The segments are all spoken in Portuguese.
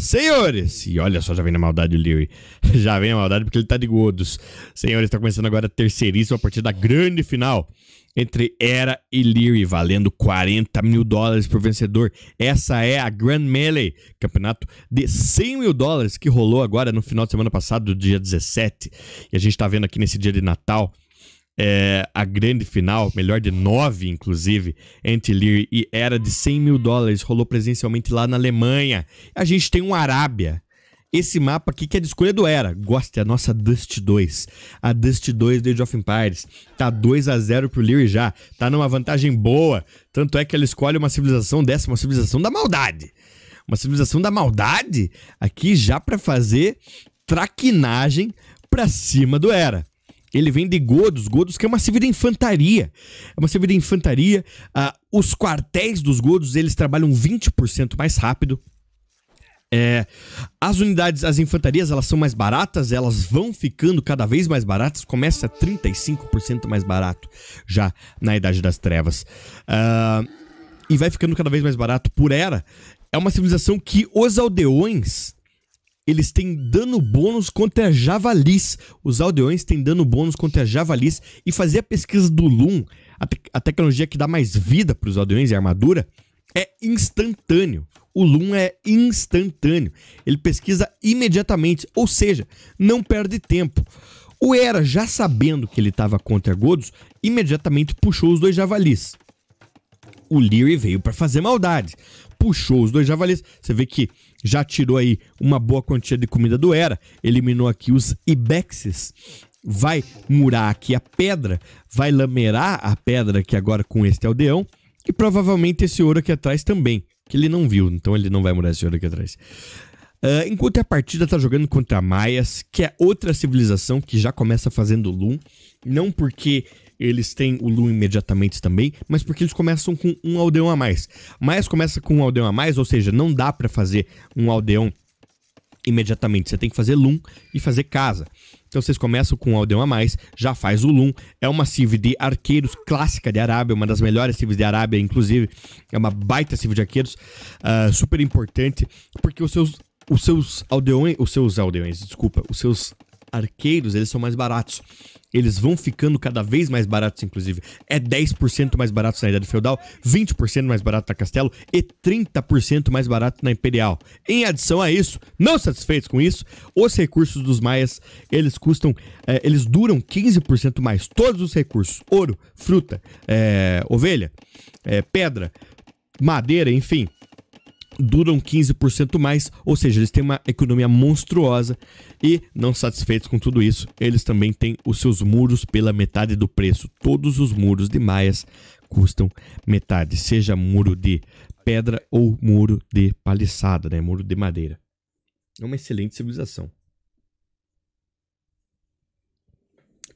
Senhores, e olha só, já vem na maldade o Leary. Já vem na maldade porque ele tá de godos. Senhores, está começando agora a terceiríssima partida da grande final entre Era e Leary, valendo 40 mil dólares pro vencedor. Essa é a Grand Melee, campeonato de 100 mil dólares que rolou agora no final de semana passado, dia 17. E a gente está vendo aqui nesse dia de Natal é, a grande final, melhor de nove, inclusive, entre Lear e Era de 100 mil dólares, rolou presencialmente lá na Alemanha. A gente tem um Arábia. Esse mapa aqui que é de escolha do Era. Gosta, é a nossa Dust 2. A Dust 2 de Age of Empires. Tá 2 a 0 pro Lear já. Tá numa vantagem boa. Tanto é que ela escolhe uma civilização dessa, uma civilização da maldade. Uma civilização da maldade aqui já para fazer traquinagem pra cima do Era. Ele vem de Godos, Godos que é uma civil de infantaria. É uma civil de infantaria. Ah, os quartéis dos Godos, eles trabalham 20% mais rápido. É, as unidades, as infantarias, elas são mais baratas, elas vão ficando cada vez mais baratas, começa 35% mais barato já na Idade das Trevas. Ah, e vai ficando cada vez mais barato por era. É uma civilização que os aldeões eles têm dano bônus contra javalis. Os aldeões têm dano bônus contra javalis. E fazer a pesquisa do Loom, a, te a tecnologia que dá mais vida para os aldeões e armadura, é instantâneo. O Loom é instantâneo. Ele pesquisa imediatamente, ou seja, não perde tempo. O Era, já sabendo que ele estava contra Godos, imediatamente puxou os dois javalis. O Leary veio para fazer maldade, puxou os dois javalis. Você vê que já tirou aí uma boa quantia de comida do Era, eliminou aqui os ibexes. Vai murar aqui a pedra, vai lamerar a pedra aqui agora com este aldeão e provavelmente esse ouro aqui atrás também, que ele não viu, então ele não vai murar esse ouro aqui atrás. Uh, enquanto a partida tá jogando contra Maias, que é outra civilização que já começa fazendo Loom, não porque eles têm o Loom imediatamente também, mas porque eles começam com um aldeão a mais. Mas começa com um aldeão a mais, ou seja, não dá para fazer um aldeão imediatamente. Você tem que fazer Loom e fazer casa. Então vocês começam com um aldeão a mais, já faz o Loom. É uma civ de arqueiros clássica de Arábia, uma das melhores civs de Arábia, inclusive. É uma baita civ de arqueiros, uh, super importante, porque os seus os seus aldeões, os seus aldeões, desculpa, os seus arqueiros, eles são mais baratos. Eles vão ficando cada vez mais baratos, inclusive. É 10% mais barato na Idade Feudal, 20% mais barato na Castelo e 30% mais barato na Imperial. Em adição a isso, não satisfeitos com isso, os recursos dos maias, eles custam, é, eles duram 15% mais. Todos os recursos, ouro, fruta, é, ovelha, é, pedra, madeira, enfim, duram 15% mais, ou seja, eles têm uma economia monstruosa e, não satisfeitos com tudo isso, eles também têm os seus muros pela metade do preço. Todos os muros de maias custam metade, seja muro de pedra ou muro de paliçada, né? muro de madeira. É uma excelente civilização.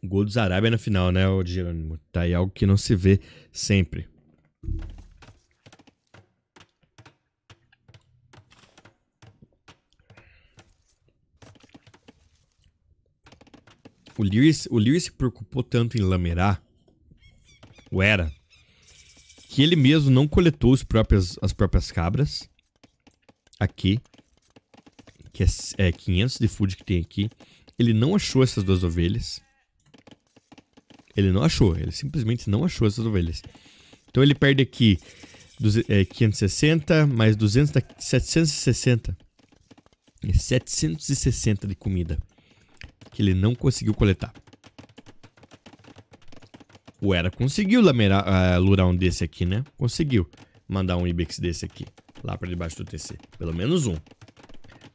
Gol dos Arábia na final, né, o Jerônimo? Tá aí algo que não se vê sempre. O Lewis, o Lewis se preocupou tanto em lamerar, o Era, que ele mesmo não coletou os próprios, as próprias cabras. Aqui. Que é, é 500 de food que tem aqui. Ele não achou essas duas ovelhas. Ele não achou. Ele simplesmente não achou essas ovelhas. Então ele perde aqui 560 é, mais 200, 760. 760 de comida que ele não conseguiu coletar. O Era conseguiu lamerar, uh, lurar um desse aqui, né? Conseguiu mandar um Ibex desse aqui, lá pra debaixo do TC. Pelo menos um.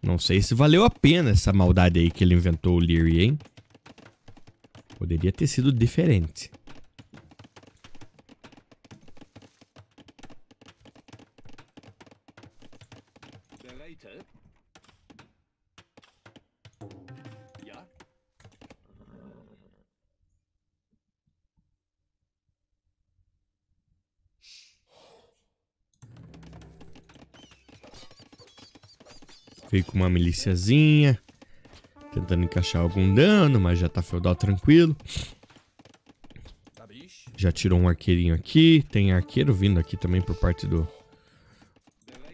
Não sei se valeu a pena essa maldade aí que ele inventou o Leary, hein? Poderia ter sido diferente. Veio com uma miliciazinha. Tentando encaixar algum dano, mas já tá feudal tranquilo. Já tirou um arqueirinho aqui. Tem arqueiro vindo aqui também por parte do...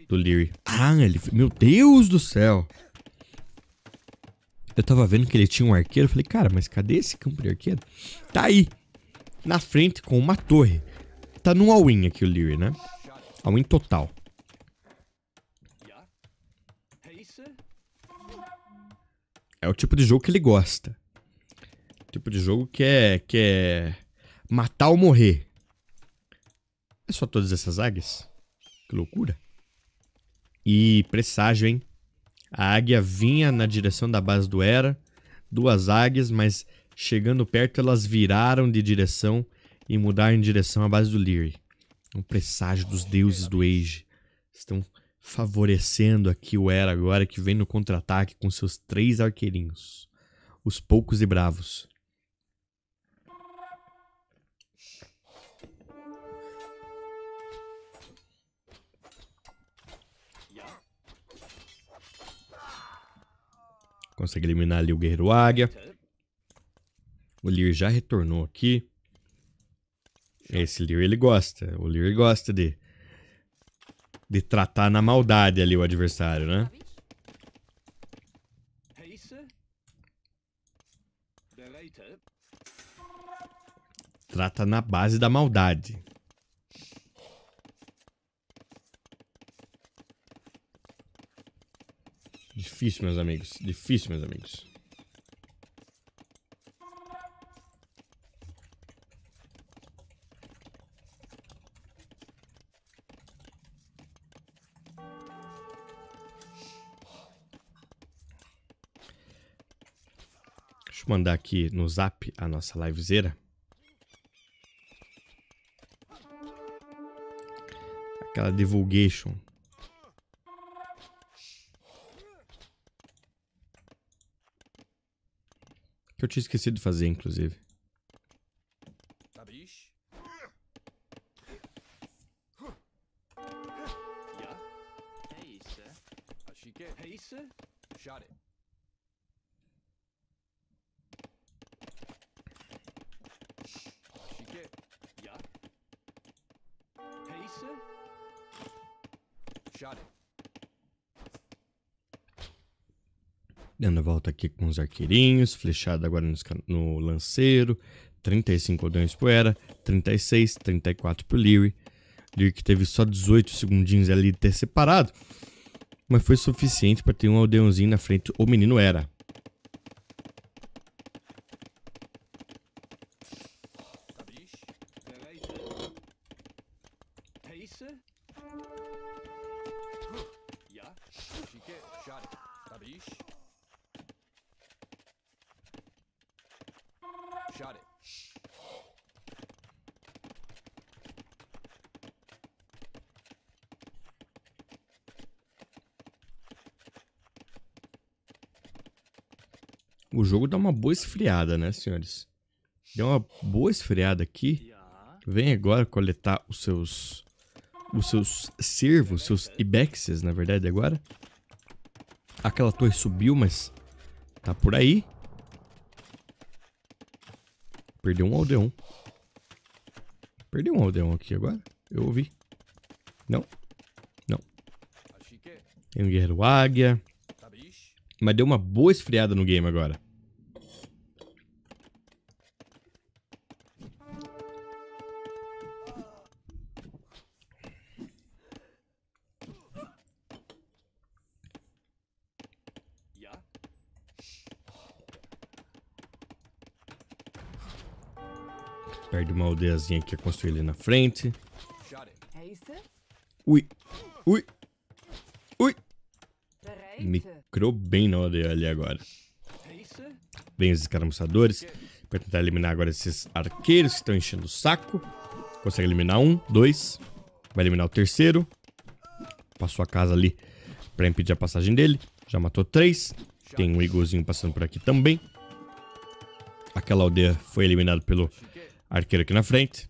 Do Leary. Ah, ele... Meu Deus do céu! Eu tava vendo que ele tinha um arqueiro. Falei, cara, mas cadê esse campo de arqueiro? Tá aí. Na frente com uma torre. Tá num all-in aqui o Leary, né? All-in total. É o tipo de jogo que ele gosta. O tipo de jogo que é, que é matar ou morrer. É só todas essas águias. Que loucura. E presságio, hein? A águia vinha na direção da base do Era. Duas águias, mas chegando perto elas viraram de direção e mudaram em direção à base do Leary. Um presságio dos deuses do Age. Estão favorecendo aqui o Era agora, que vem no contra-ataque com seus três arqueirinhos. Os poucos e bravos. Consegue eliminar ali o Guerreiro Águia. O Lir já retornou aqui. Esse Lir ele gosta. O Lir gosta de de tratar na maldade ali o adversário, né? Trata na base da maldade. Difícil, meus amigos. Difícil, meus amigos. eu mandar aqui no zap a nossa livezeira. Aquela divulgation. Que eu tinha esquecido de fazer, inclusive. Shot it. Dando a volta aqui com os arqueirinhos, flechada agora no lanceiro, 35 aldeões pro Era, 36, 34 pro Leary. Leary que teve só 18 segundinhos ali de ter separado, mas foi suficiente para ter um aldeãozinho na frente, o menino Era shot it. Tabish. Shot it. O jogo dá uma boa esfriada, né, senhores? Deu uma boa esfriada aqui. Vem agora coletar os seus os seus servos, seus ibexes, na verdade, agora aquela torre subiu, mas tá por aí. Perdeu um aldeão. Perdeu um aldeão aqui agora? Eu ouvi. Não. Não. É. Tem um guerreiro águia. Mas deu uma boa esfriada no game agora. perto de uma aldeiazinha que ia construir ali na frente. É ui, ui, ui. É Micro bem na aldeia ali agora. É Vem os escaramuçadores para tentar eliminar agora esses arqueiros que estão enchendo o saco. Consegue eliminar um, dois. Vai eliminar o terceiro. Passou a casa ali para impedir a passagem dele. Já matou três. Tem um Eaglezinho passando por aqui também. Aquela aldeia foi eliminada pelo Arqueiro aqui na frente.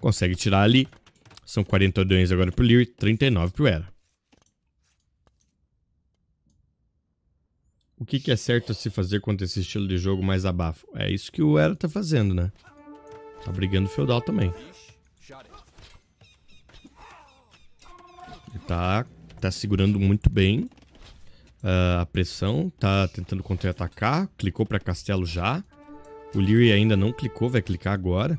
Consegue tirar ali. São 42 agora pro Leary, 39 pro Era. O que, que, é certo a se fazer contra esse estilo de jogo mais abafo? É isso que o Era tá fazendo, né? Tá brigando feudal também. Ele tá, tá segurando muito bem uh, a pressão. Tá tentando contra-atacar. Clicou pra castelo já. O Leary ainda não clicou, vai clicar agora.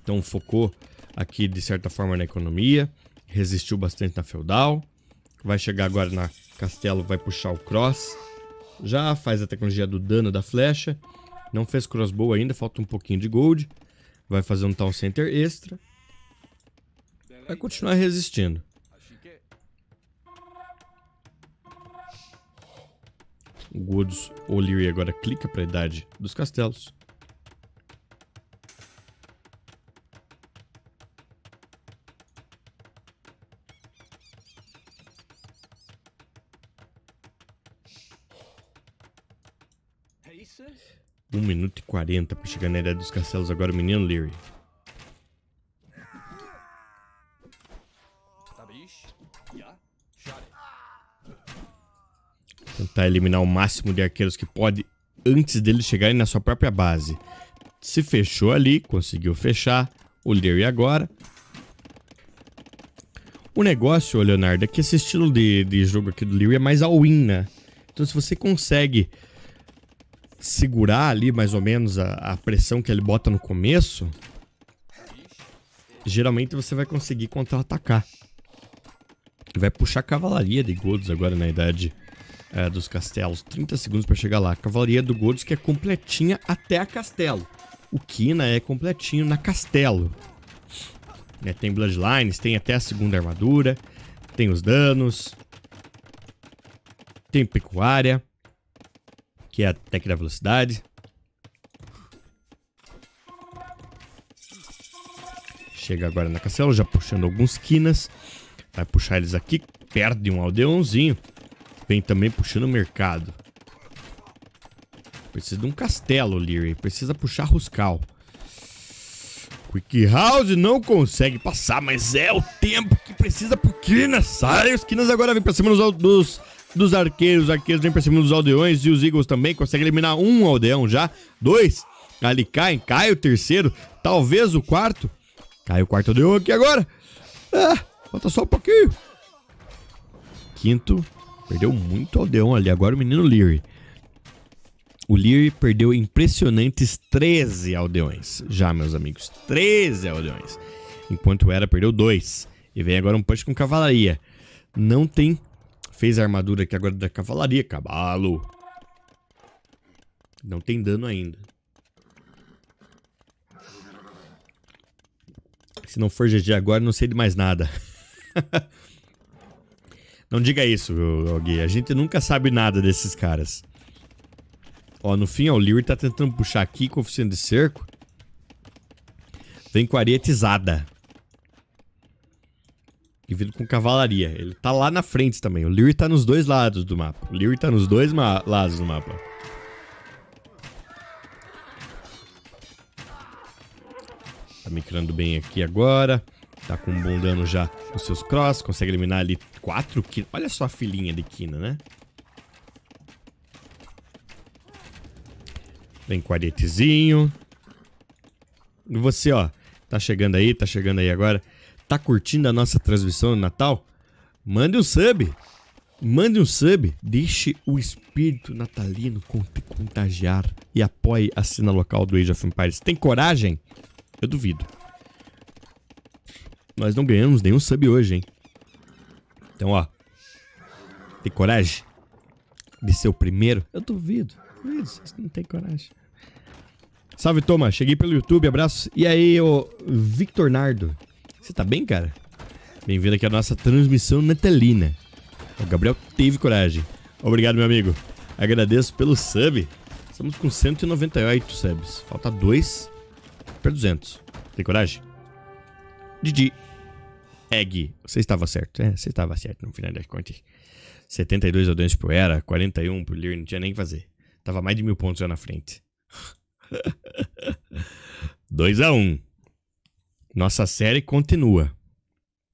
Então focou aqui de certa forma na economia, resistiu bastante na feudal, vai chegar agora na castelo, vai puxar o cross, já faz a tecnologia do dano da flecha, não fez crossbow ainda, falta um pouquinho de gold, vai fazer um town center extra, vai continuar resistindo. O Gordos O'Leary agora clica para a idade dos castelos. É é um minuto e quarenta para chegar na idade dos castelos agora, menino Leary. tentar eliminar o máximo de arqueiros que pode antes deles chegarem na sua própria base. Se fechou ali, conseguiu fechar. O e agora. O negócio, Leonardo, é que esse estilo de, de jogo aqui do Leo é mais all-in, né? Então se você consegue segurar ali mais ou menos a, a pressão que ele bota no começo, geralmente você vai conseguir contra-atacar. Vai puxar cavalaria de Golds agora na idade é, dos castelos. 30 segundos para chegar lá. Cavalaria do Godus que é completinha até a castelo. O Kina é completinho na castelo. Né, tem Bloodlines, tem até a segunda armadura, tem os danos, tem pecuária, que é a tech da velocidade. Chega agora na castelo, já puxando alguns quinas. Vai puxar eles aqui, perde um aldeãozinho. Vem também puxando o mercado. Precisa de um castelo, Leary. Precisa puxar Ruscal. Quick House não consegue passar, mas é o tempo que precisa pro Kinas. Sai, os Kinas agora vem pra cima dos, dos, dos arqueiros. Os arqueiros vêm pra cima dos aldeões e os Eagles também. Consegue eliminar um aldeão já. Dois. Ali caem. Cai o terceiro. Talvez o quarto. Cai o quarto aldeão aqui agora. Ah, falta só um pouquinho. Quinto. Perdeu muito aldeão ali. Agora o menino Leary. O Leary perdeu impressionantes 13 aldeões. Já, meus amigos. 13 aldeões. Enquanto era, perdeu 2. E vem agora um punch com cavalaria. Não tem. Fez a armadura aqui agora da cavalaria. Cavalo. Não tem dano ainda. Se não for GG agora, não sei de mais nada. Não diga isso, Gui. A gente nunca sabe nada desses caras. Ó, no fim, ó, o Leary tá tentando puxar aqui com oficina de cerco. Vem com arietizada. E vindo com cavalaria. Ele tá lá na frente também. O Leary tá nos dois lados do mapa. O Leary tá nos dois lados do mapa. Tá micrando bem aqui agora. Tá com um bom dano já nos seus cross. Consegue eliminar ali quatro quina. Olha só a filhinha de quina, né? Vem quartetezinho. E você, ó, tá chegando aí, tá chegando aí agora. Tá curtindo a nossa transmissão no Natal? Mande um sub. Mande um sub. Deixe o espírito natalino contagiar. E apoie a cena local do Age of Empires. Tem coragem? Eu duvido. Nós não ganhamos nenhum sub hoje, hein? Então, ó. Tem coragem de ser o primeiro? Eu duvido. Duvido, vocês não tem coragem. Salve, Toma. Cheguei pelo YouTube, abraço. E aí, ô Victor Nardo. Você tá bem, cara? Bem-vindo aqui à nossa transmissão natalina. O Gabriel teve coragem. Obrigado, meu amigo. Agradeço pelo sub. Estamos com 198 subs. Falta dois para 200. Tem coragem? Didi. Egg. Você estava certo, é, você estava certo no final das contas. 72 odentes pro Era, 41 pro Lear, não tinha nem que fazer. Tava mais de mil pontos já na frente. 2 a 1 um. Nossa série continua.